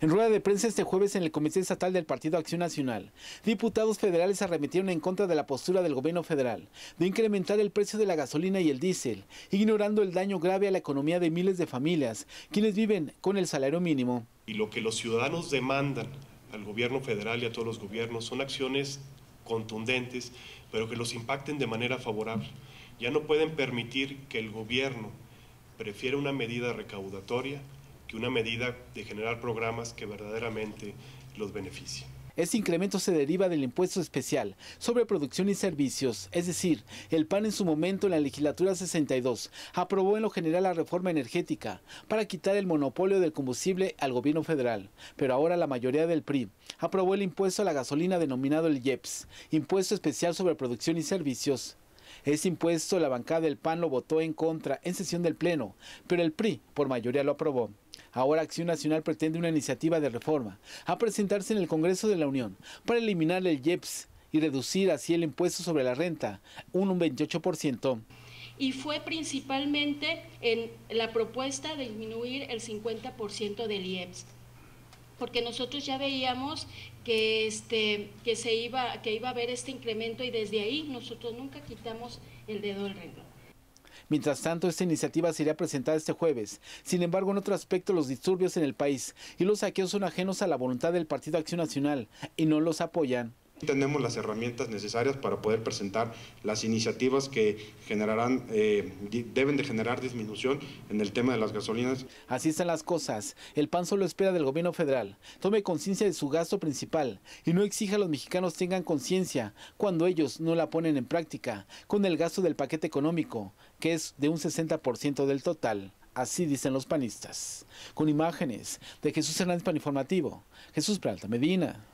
En rueda de prensa este jueves en el Comité Estatal del Partido Acción Nacional, diputados federales se arremetieron en contra de la postura del gobierno federal de incrementar el precio de la gasolina y el diésel, ignorando el daño grave a la economía de miles de familias, quienes viven con el salario mínimo. Y lo que los ciudadanos demandan al gobierno federal y a todos los gobiernos son acciones contundentes, pero que los impacten de manera favorable. Ya no pueden permitir que el gobierno prefiera una medida recaudatoria una medida de generar programas que verdaderamente los beneficien. Este incremento se deriva del impuesto especial sobre producción y servicios, es decir, el PAN en su momento en la legislatura 62 aprobó en lo general la reforma energética para quitar el monopolio del combustible al gobierno federal, pero ahora la mayoría del PRI aprobó el impuesto a la gasolina denominado el IEPS, impuesto especial sobre producción y servicios. Este impuesto la bancada del PAN lo votó en contra en sesión del Pleno, pero el PRI por mayoría lo aprobó. Ahora Acción Nacional pretende una iniciativa de reforma a presentarse en el Congreso de la Unión para eliminar el IEPS y reducir así el impuesto sobre la renta, un 28%. Y fue principalmente en la propuesta de disminuir el 50% del IEPS porque nosotros ya veíamos que este que se iba que iba a haber este incremento y desde ahí nosotros nunca quitamos el dedo del renglón. Mientras tanto, esta iniciativa sería presentada este jueves. Sin embargo, en otro aspecto, los disturbios en el país y los saqueos son ajenos a la voluntad del Partido Acción Nacional y no los apoyan tenemos las herramientas necesarias para poder presentar las iniciativas que generarán, eh, deben de generar disminución en el tema de las gasolinas. Así están las cosas. El PAN solo espera del gobierno federal. Tome conciencia de su gasto principal y no exija a los mexicanos tengan conciencia cuando ellos no la ponen en práctica con el gasto del paquete económico, que es de un 60% del total. Así dicen los panistas. Con imágenes de Jesús Hernández Paninformativo, Jesús Peralta Medina.